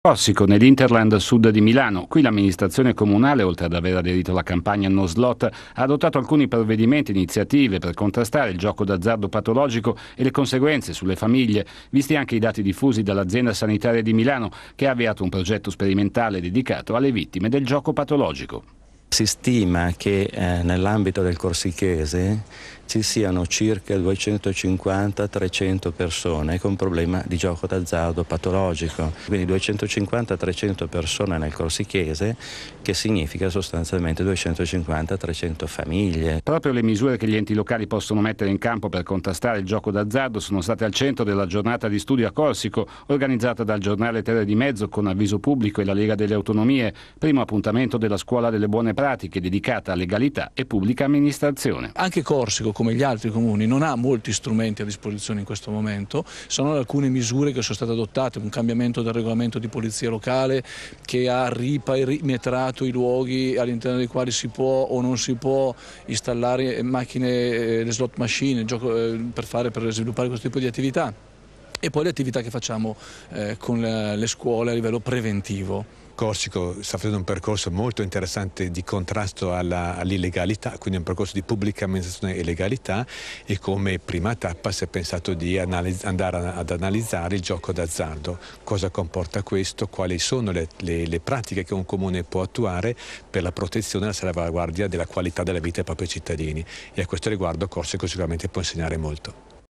Corsico, nell'Interland sud di Milano. Qui l'amministrazione comunale, oltre ad aver aderito alla campagna No Slot, ha adottato alcuni provvedimenti e iniziative per contrastare il gioco d'azzardo patologico e le conseguenze sulle famiglie, visti anche i dati diffusi dall'azienda sanitaria di Milano, che ha avviato un progetto sperimentale dedicato alle vittime del gioco patologico. Si stima che eh, nell'ambito del Corsichese ci siano circa 250-300 persone con problema di gioco d'azzardo patologico, quindi 250-300 persone nel Corsichese che significa sostanzialmente 250-300 famiglie. Proprio le misure che gli enti locali possono mettere in campo per contrastare il gioco d'azzardo sono state al centro della giornata di studio a Corsico organizzata dal giornale Terre di Mezzo con avviso pubblico e la Lega delle Autonomie, primo appuntamento della scuola delle buone pratiche dedicata a legalità e pubblica amministrazione. Anche Corsico, come gli altri comuni, non ha molti strumenti a disposizione in questo momento, sono alcune misure che sono state adottate, un cambiamento del regolamento di polizia locale che ha riperimetrato i luoghi all'interno dei quali si può o non si può installare macchine, eh, le slot machine eh, per, fare, per sviluppare questo tipo di attività e poi le attività che facciamo eh, con la, le scuole a livello preventivo. Corsico sta facendo un percorso molto interessante di contrasto all'illegalità, quindi un percorso di pubblica amministrazione e legalità e come prima tappa si è pensato di andare ad analizzare il gioco d'azzardo, cosa comporta questo, quali sono le, le, le, pratiche che un comune può attuare per la protezione e la salvaguardia della qualità della vita dei propri cittadini e a questo riguardo Corsico sicuramente può insegnare molto.